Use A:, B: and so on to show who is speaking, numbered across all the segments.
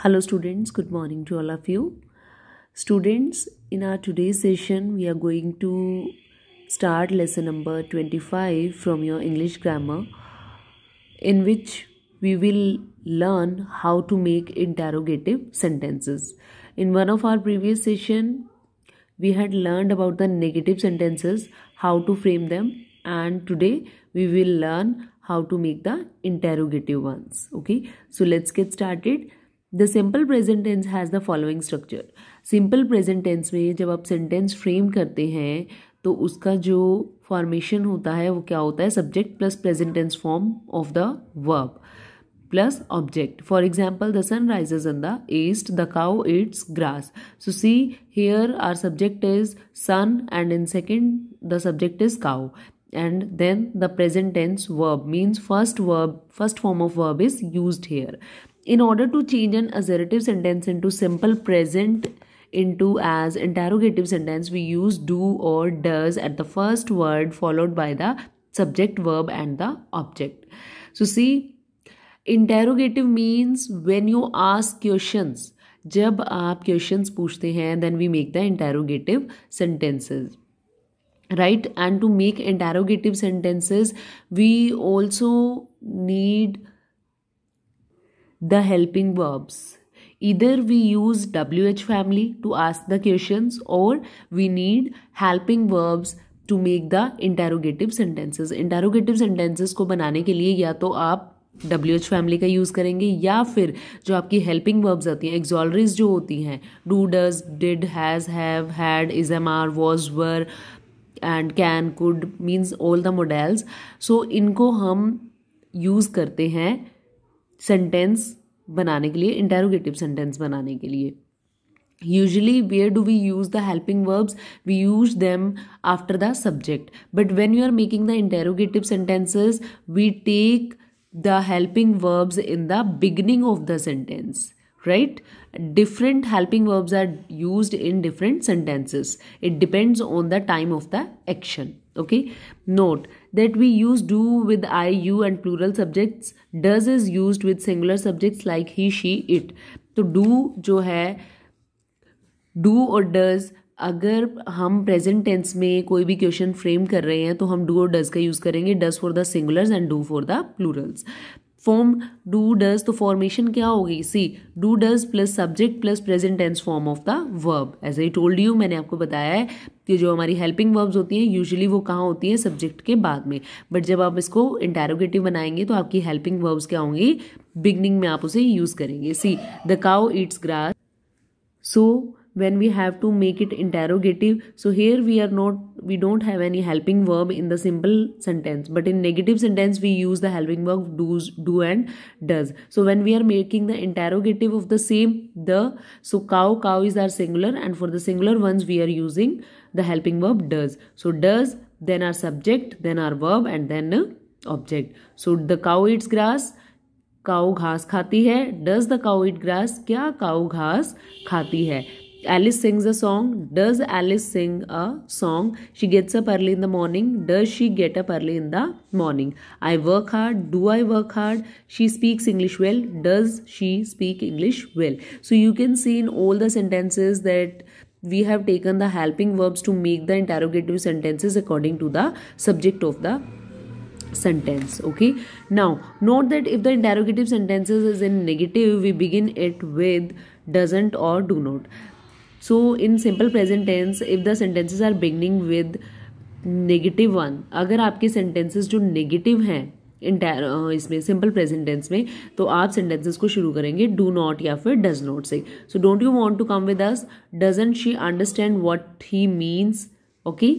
A: Hello students, good morning to all of you. Students, in our today's session, we are going to start lesson number 25 from your English grammar in which we will learn how to make interrogative sentences. In one of our previous session, we had learned about the negative sentences, how to frame them and today we will learn how to make the interrogative ones. Okay, so let's get started. The simple present tense has the following structure simple present tense में जब आप sentence frame करते हैं तो उसका जो formation होता है वो क्या होता है subject plus present tense form of the verb plus object for example the sun rises in the east the cow eats grass so see here our subject is sun and in second the subject is cow and then the present tense verb means first verb first form of verb is use here In order to change an assertive sentence into simple present into as interrogative sentence, we use do or does at the first word followed by the subject verb and the object. So see, interrogative means when you ask questions. जब आप questions पूछते हैं then we make the interrogative sentences. Right? And to make interrogative sentences, we also need the helping verbs इधर we use W H family to ask the question और we need helping verbs to make the interrogative sentences interrogative sentences को बनाने के लिए या तो आप W H family का यूज़ करेंगे या फिर जो आपकी हेल्पिंग वर्ब्स आती हैं एग्जॉलरीज जो होती हैं do does did has have had is am are was were and can could means all the modals so इनको हम यूज़ करते हैं सेंटेंस बनाने के लिए इंटेरोगेटिव सेंटेंस बनाने के लिए usually where do we use the helping verbs we use them after the subject but when you are making the interrogative sentences we take the helping verbs in the beginning of the sentence right different helping verbs are used in different sentences it depends on the time of the action okay note that we use do with i you and plural subjects does is used with singular subjects like he she it to do jo hai do or does अगर हम present tense में कोई भी question frame कर रहे हैं तो हम डू और डज का यूज़ करेंगे does for the singulars and do for the plurals form do does तो फॉर्मेशन क्या होगी see do does plus subject plus present tense form of the verb as I told you मैंने आपको बताया है कि जो हमारी हेल्पिंग वर्ब्स होती हैं यूजुअली वो कहाँ होती हैं सब्जेक्ट के बाद में बट जब आप इसको इंटेरोगेटिव बनाएंगे तो आपकी हेल्पिंग वर्ब्स क्या होंगी बिगनिंग में आप उसे यूज़ करेंगे see the cow eats grass so when we have to make it interrogative so here we are not we don't have any helping verb in the simple sentence but in negative sentence we use the helping verb does do and does so when we are making the interrogative of the same the so cow cow is our singular and for the singular ones we are using the helping verb does so does then our subject then our verb and then object so the cow eats grass Cow घास खाती है does the cow eat grass क्या cow घास खाती है Alice sings a song. Does Alice sing a song? She gets up early in the morning. Does she get up early in the morning? I work hard. Do I work hard? She speaks English well. Does she speak English well? So you can see in all the sentences that we have taken the helping verbs to make the interrogative sentences according to the subject of the sentence okay now note that if the interrogative sentences is in negative we begin it with doesn't or do not so in simple present tense if the sentences are beginning with negative one अगर आपके sentences जो negative हैं entire इसमें simple present tense में तो आप sentences को शुरू करेंगे डू नॉट या फिर does not say so don't you want to come with us doesn't she understand what he means okay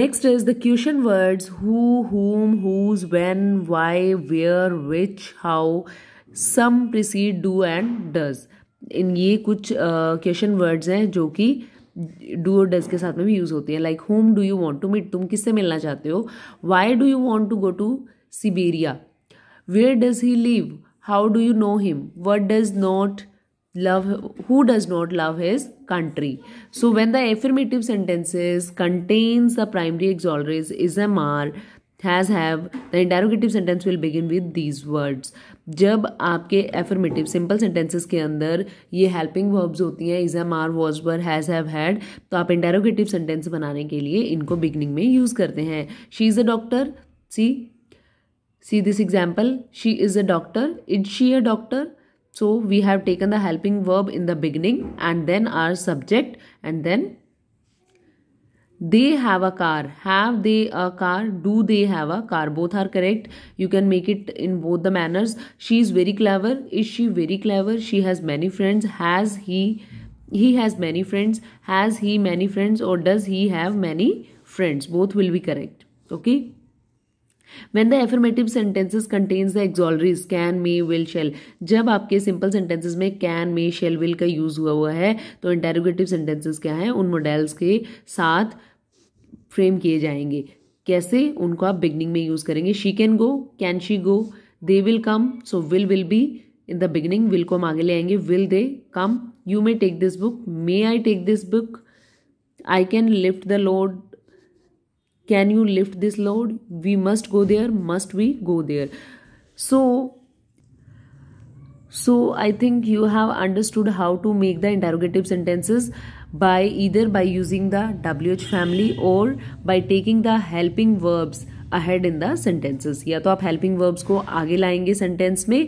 A: next is the question words who whom whose when why where which how some precede do and does इन ये कुछ question uh, words हैं जो कि do और does के साथ में भी यूज होती हैं like whom do you want to meet तुम किससे मिलना चाहते हो why do you want to go to Siberia where does he live how do you know him what does not love who does not love his country so when the affirmative sentences contains the primary auxiliaries is am are has have the interrogative sentence will begin with these words जब आपके affirmative simple sentences के अंदर ये helping verbs होती हैं is am are was were has have had तो आप interrogative sentence बनाने के लिए इनको बिगनिंग में यूज़ करते हैं she is a doctor see see this example she is a doctor is she a doctor so we have taken the helping verb in the beginning and then our subject and then they have a car have they a car do they have a car both are correct you can make it in both the manners she is very clever is she very clever she has many friends has he he has many friends has he many friends or does he have many friends both will be correct okay when the affirmative sentences contains the auxiliaries can may will shall जब आपके simple sentences में can may shall will का use हुआ हुआ है तो interrogative sentences क्या है उन models के साथ फ्रेम किए जाएंगे कैसे उनको आप बिगनिंग में यूज़ करेंगे she can go can she go they will come so will will be in the beginning will को हम आगे ले आएंगे will they come you may take this book may I take this book I can lift the load can you lift this load we must go there must we go there so So I think you have understood how to make the interrogative sentences by either by using the WH family or by taking the helping verbs ahead in the sentences या तो आप helping verbs को आगे लाएंगे sentence में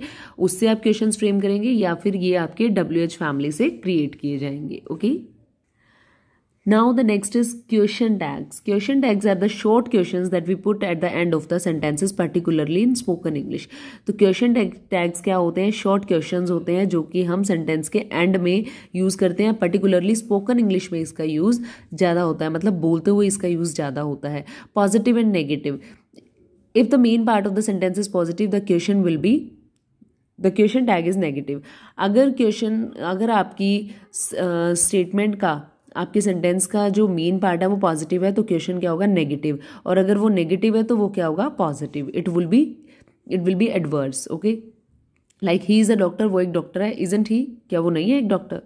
A: उससे आप questions frame करेंगे या फिर ये आपके डब्ल्यू एच फैमिली से क्रिएट किए जाएंगे okay okay? Now the next is question tags. Question tags are the short questions that we put at the end of the sentences particularly in spoken English. तो question tag, tags क्या होते हैं short questions होते हैं जो कि हम sentence के end में use करते हैं particularly spoken English में इसका use ज़्यादा होता है मतलब बोलते हुए इसका use ज़्यादा होता है Positive and negative. If the main part of the sentence is positive, the question will be the question tag is negative अगर क्वेश्चन अगर आपकी स्टेटमेंट uh, का आपके सेंटेंस का जो मेन पार्ट है वो पॉजिटिव है तो क्वेश्चन क्या होगा नेगेटिव और अगर वो नेगेटिव है तो वो क्या होगा positive it will be it will be adverse okay like he is a doctor वो एक डॉक्टर है इजेंट ही क्या वो नहीं है एक doctor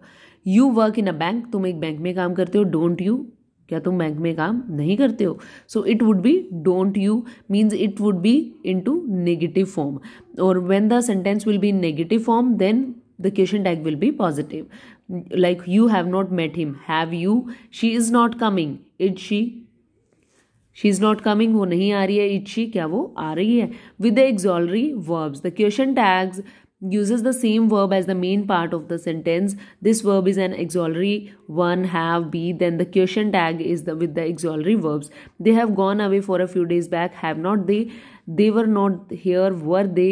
A: you work in a bank तुम एक बैंक में काम करते हो डोंट यू क्या तुम बैंक में काम नहीं करते हो so it would be don't you means it would be in to negative form और when the sentence will be in negative form then the question tag will be positive like you have not met him have you she is not coming is she She is not coming. वो नहीं आ रही है is क्या वो आ रही है With the auxiliary verbs, the question tags uses the same verb as the main part of the sentence this verb is an auxiliary one have be then the question tag is the with the auxiliary verbs they have gone away for a few days back have not they they were not here were they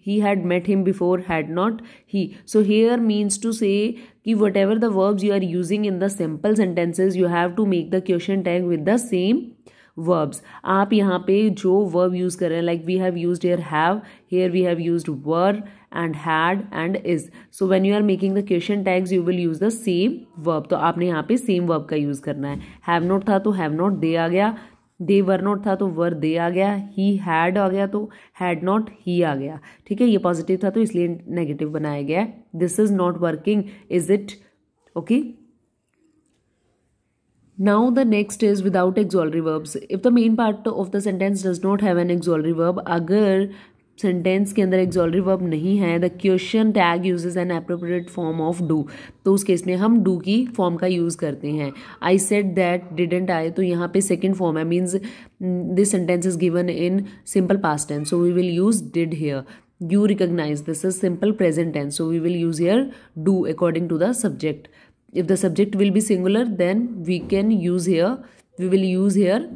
A: he had met him before had not he so here means to say ki whatever the verbs you are using in the simple sentences you have to make the question tag with the same verbs आप यहाँ पे जो verb use कर रहे हैं like we have used here have here we have used were and had and is so when you are making the question tags you will use the same verb तो आपने यहाँ पे same verb का use करना है have not था तो have not दे आ गया दे वर नॉट था तो वर दे आ गया ही हैड आ गया तो हैड नॉट ही आ गया ठीक है ये पॉजिटिव था तो इसलिए नेगेटिव बनाया गया this is not working is it okay now the next is without auxiliary verbs if the main part of the sentence does not have an auxiliary verb अगर सेंटेंस के अंदर एक्जॉलरी वर्ब नहीं है the question tag uses an appropriate form of do तो उस case में हम do की फॉर्म का यूज़ करते हैं I set that didn't I तो यहाँ पे सेकेंड फॉर्म है means this sentence is given in simple past tense so we will use did here you recognise this is simple present tense so we will use here do according to the subject if the subject will be singular then we can use here we will use here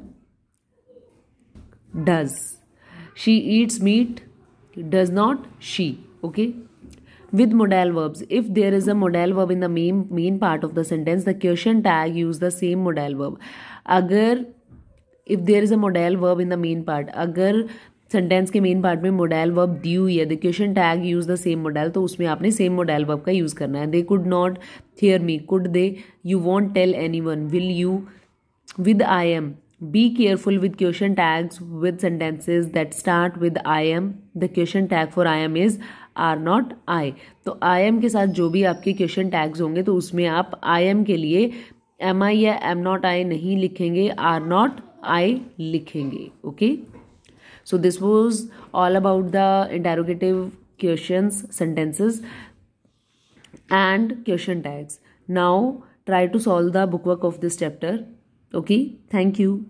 A: does she eats meat does not she okay with modal verbs if there is a modal verb in the main main part of the sentence the question tag use the same modal verb अगर if there is a modal verb in the main part अगर sentence के main part में modal verb दी हुई है the question tag use the same modal तो उसमें आपने सेम मोडेल वर्ब का यूज करना है they could not hear me could they you won't tell anyone will you with I am be careful with question tags with sentences that start with I M the question tag for I am is are not I तो I M के साथ जो भी आपके question tags होंगे तो उसमें आप आई एम के लिए एम आई या एम नॉट आई नहीं लिखेंगे आर नॉट आई लिखेंगे okay so this was all about the interrogative sentences and question tags now try to solve the book work of this chapter okay thank you